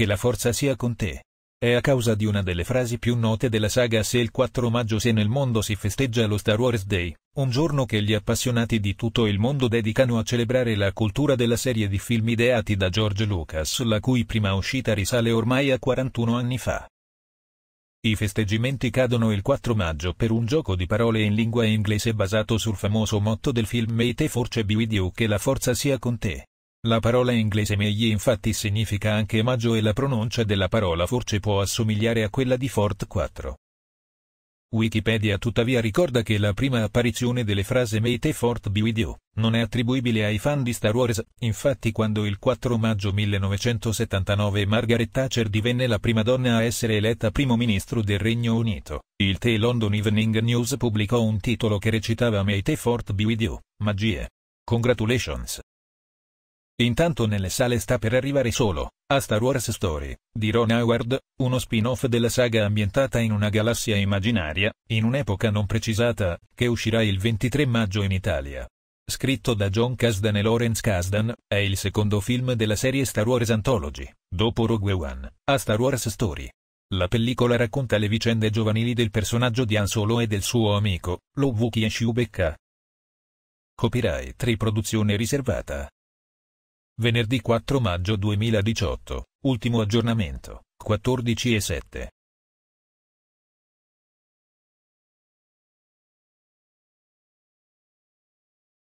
Che la forza sia con te. È a causa di una delle frasi più note della saga se il 4 maggio se nel mondo si festeggia lo Star Wars Day, un giorno che gli appassionati di tutto il mondo dedicano a celebrare la cultura della serie di film ideati da George Lucas la cui prima uscita risale ormai a 41 anni fa. I festeggimenti cadono il 4 maggio per un gioco di parole in lingua inglese basato sul famoso motto del film May the Force Be With You che la forza sia con te. La parola inglese May infatti significa anche maggio e la pronuncia della parola forse può assomigliare a quella di Fort 4. Wikipedia tuttavia ricorda che la prima apparizione delle frasi Fort Be With You non è attribuibile ai fan di Star Wars, infatti quando il 4 maggio 1979 Margaret Thatcher divenne la prima donna a essere eletta primo ministro del Regno Unito, il The London Evening News pubblicò un titolo che recitava Fort Be With You, magie. Congratulations. Intanto nelle sale sta per arrivare solo, A Star Wars Story, di Ron Howard, uno spin-off della saga ambientata in una galassia immaginaria, in un'epoca non precisata, che uscirà il 23 maggio in Italia. Scritto da John Kasdan e Lawrence Kasdan, è il secondo film della serie Star Wars Anthology, dopo Rogue One, A Star Wars Story. La pellicola racconta le vicende giovanili del personaggio di Han Solo e del suo amico, Lovuki Wookiee Chewbacca. Copyright 3 Produzione riservata. Venerdì 4 maggio 2018, ultimo aggiornamento, 14 e 7.